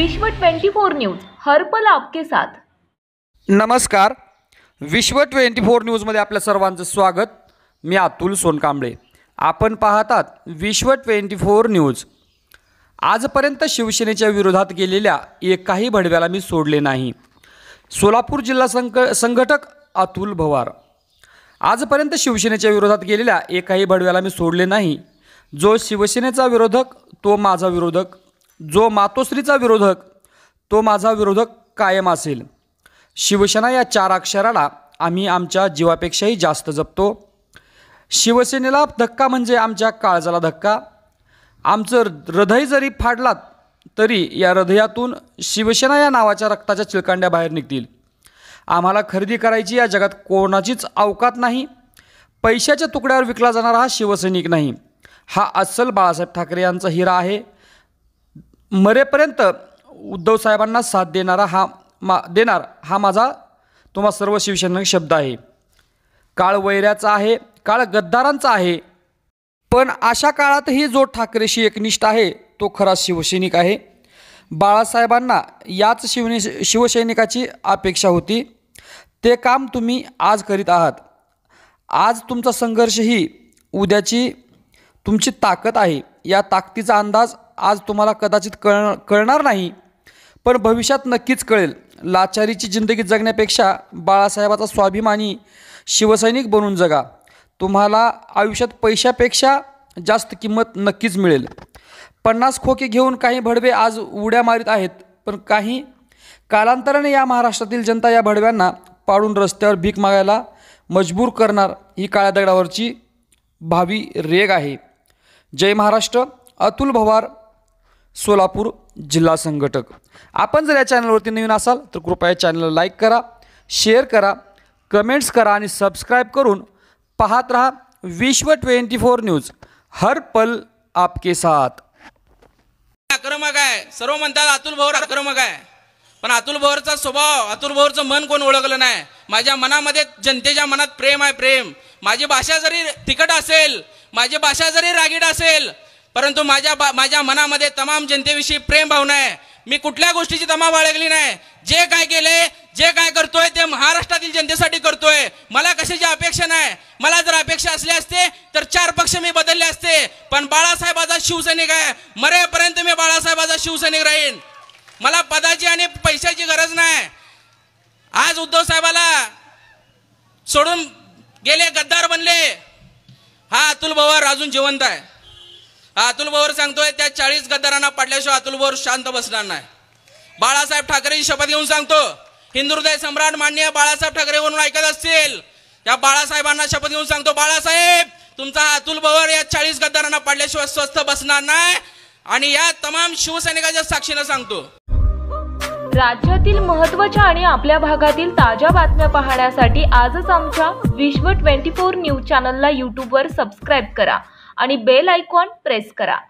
विश्व 24 न्यूज हरपल आपके साथ नमस्कार विश्व 24 मध्ये आपल्या सर्वांचं स्वागत मी अतुल सोनकांबळे आपण पाहतात विश्व 24 न्यूज आजपर्यंत शिवसेनेच्या विरोधात गेलेल्या एकाही भडव्याला मी सोडले नाही सोलापूर जिल्हा संक संघटक अतुल भवार आजपर्यंत शिवसेनेच्या विरोधात गेलेल्या एकाही भडव्याला मी सोडले नाही जो शिवसेनेचा विरोधक तो माझा विरोधक जो मातोश्रीचा विरोधक तो माझा विरोधक कायम असेल शिवसेना या चार अक्षराला आम्ही आमच्या जीवापेक्षाही जास्त जपतो शिवसेनेला धक्का म्हणजे आमच्या काळजाला धक्का आमचं हृदय जरी फाडलात तरी या हृदयातून शिवसेना या नावाच्या रक्ताच्या चिलकांड्या बाहेर निघतील आम्हाला खरेदी करायची या जगात कोणाचीच अवकात नाही पैशाच्या तुकड्यावर विकला जाणारा हा शिवसैनिक नाही हा अस्सल बाळासाहेब ठाकरे यांचा हिरा आहे मरेपर्यंत उद्धव साहेबांना साथ देणारा हा मा देणार हा माझा तुम्हा सर्व शिवसैनिक शब्द आहे काळ वैऱ्याचा आहे काळ गद्दारांचा आहे पण अशा काळातही जो ठाकरेशी एकनिष्ठ आहे तो खरा शिवसैनिक आहे बाळासाहेबांना याच शिवने शिवसैनिकाची अपेक्षा होती ते काम तुम्ही आज करीत आहात आज तुमचा संघर्ष ही उद्याची तुमची ताकद आहे या ताकदीचा अंदाज आज तुम्हाला कदाचित कळ कळणार नाही पण भविष्यात नक्कीच कळेल लाचारीची जिंदगी जगण्यापेक्षा बाळासाहेबाचा स्वाभिमानी शिवसैनिक बनून जगा तुम्हाला आयुष्यात पैशापेक्षा जास्त किंमत नक्कीच मिळेल पन्नास खोके घेऊन काही भडवे आज उड्या मारित आहेत पण काही कालांतराने या महाराष्ट्रातील जनता या भडव्यांना पाडून रस्त्यावर भीक मागायला मजबूर करणार ही काळ्या दगडावरची भावी रेग आहे जय महाराष्ट्र अतुल भवार सोलापूर जिल्हा संघटक आपण जर या चॅनलवरती नवीन असाल तर कृपया चॅनलला लाईक करा शेअर करा कमेंट्स करा आणि सबस्क्राईब करून पाहत रहा विश्व ट्वेंटी फोर न्यूज हर पल आपके साथ आक्रमक आहे सर्व म्हणतात अतुल भोर आक्रमक आहे पण अतुल भोरचा स्वभाव अतुल भोरचं मन कोण ओळखलं नाही माझ्या मनामध्ये जनतेच्या मनात प्रेम आहे प्रेम माझी भाषा जरी तिकट असेल माझी भाषा जरी रागीट असेल परंतु माझ्या माझ्या मनामध्ये तमाम जनतेविषयी प्रेम भावना आहे मी कुठल्या गोष्टीची तमा बाळगली नाही जे काय केले जे काय करतोय ते महाराष्ट्रातील जनतेसाठी करतोय मला कशाची अपेक्षा नाही मला जर अपेक्षा असली असते तर चार पक्ष मी बदलले असते पण बाळासाहेबाचा शिवसैनिक आहे मरेपर्यंत मी बाळासाहेबाचा शिवसैनिक राहीन मला पदाची आणि पैशाची गरज नाही आज उद्धव साहेबाला सोडून गेले गद्दार बनले हा अतुल बवार अजून जिवंत आहे अतुल बोर सांगतोय त्या चाळीस गद्दारांना पाडल्याशिवाय अतुल बोर शांत बसणार नाही बाळासाहेब ठाकरेची शपथ घेऊन सांगतो हिंदू हृदय सम्राट मान्य बाळासाहेब ठाकरे म्हणून ऐकत असतील त्या बाळासाहेबांना शपथ घेऊन सांगतो बाळासाहेब तुमचा अतुल बवर या चाळीस गद्दारांना पाडल्याशिवाय स्वस्थ बसणार नाही आणि या तमाम शिवसैनिकांच्या साक्षीनं सांगतो राज्यातील महत्त्वाच्या आणि आपल्या भागातील ताज्या बातम्या पाहण्यासाठी आजच आमच्या विश्व ट्वेंटी फोर न्यूज चॅनलला वर सबस्क्राईब करा आणि बेल आयकॉन प्रेस करा